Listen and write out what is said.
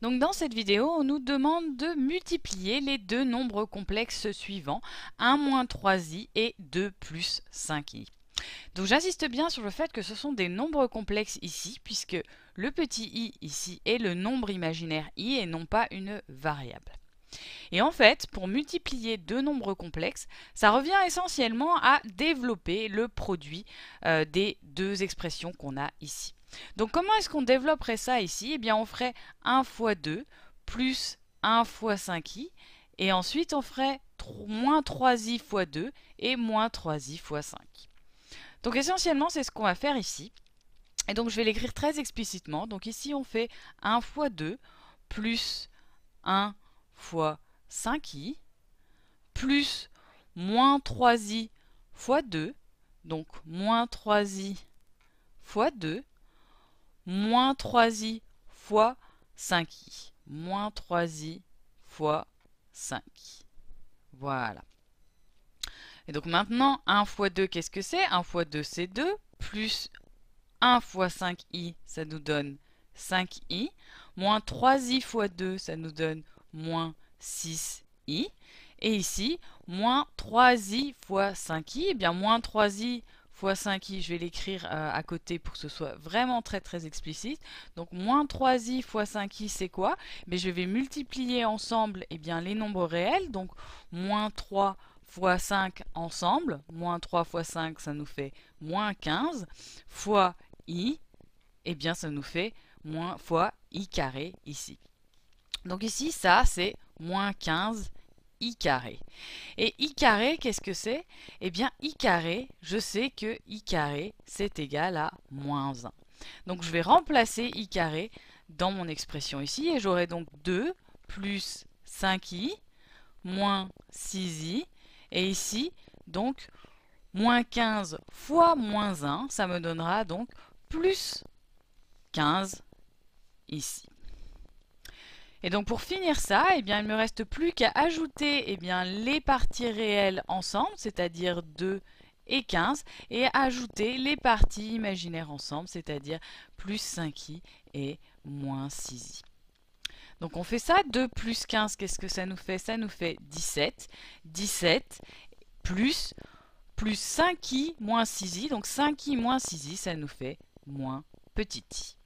Donc dans cette vidéo, on nous demande de multiplier les deux nombres complexes suivants, 1 moins 3i et 2 plus 5i. Donc j'insiste bien sur le fait que ce sont des nombres complexes ici, puisque le petit i ici est le nombre imaginaire i et non pas une variable. Et en fait, pour multiplier deux nombres complexes, ça revient essentiellement à développer le produit euh, des deux expressions qu'on a ici. Donc comment est-ce qu'on développerait ça ici Eh bien on ferait 1 fois 2 plus 1 fois 5i et ensuite on ferait 3, moins 3i fois 2 et moins 3i fois 5. Donc essentiellement c'est ce qu'on va faire ici. Et donc je vais l'écrire très explicitement. Donc ici on fait 1 fois 2 plus 1 fois 5i plus moins 3i fois 2, donc moins 3i fois 2, moins 3i fois 5i. Moins 3i fois 5. Voilà. Et donc maintenant, 1 fois 2, qu'est-ce que c'est 1 fois 2, c'est 2. Plus 1 fois 5i, ça nous donne 5i. Moins 3i fois 2, ça nous donne moins 6i. Et ici, moins 3i fois 5i, eh bien moins 3i fois 5 i je vais l'écrire euh, à côté pour que ce soit vraiment très très explicite. Donc moins 3i fois 5i, c'est quoi Mais je vais multiplier ensemble eh bien, les nombres réels, donc moins 3 x 5 ensemble, moins 3 x 5, ça nous fait moins 15, fois i, eh bien ça nous fait moins fois i carré ici. Donc ici, ça, c'est moins 15 i carré. Et i carré, qu'est-ce que c'est Eh bien, i carré, je sais que i carré, c'est égal à moins 1. Donc je vais remplacer i carré dans mon expression ici, et j'aurai donc 2 plus 5i moins 6i, et ici, donc, moins 15 fois moins 1, ça me donnera donc plus 15 ici. Et donc pour finir ça, eh bien, il me reste plus qu'à ajouter eh bien, les parties réelles ensemble, c'est-à-dire 2 et 15, et ajouter les parties imaginaires ensemble, c'est-à-dire plus 5i et moins 6i. Donc on fait ça, 2 plus 15, qu'est-ce que ça nous fait Ça nous fait 17, 17 plus, plus 5i moins 6i, donc 5i moins 6i, ça nous fait moins petit i.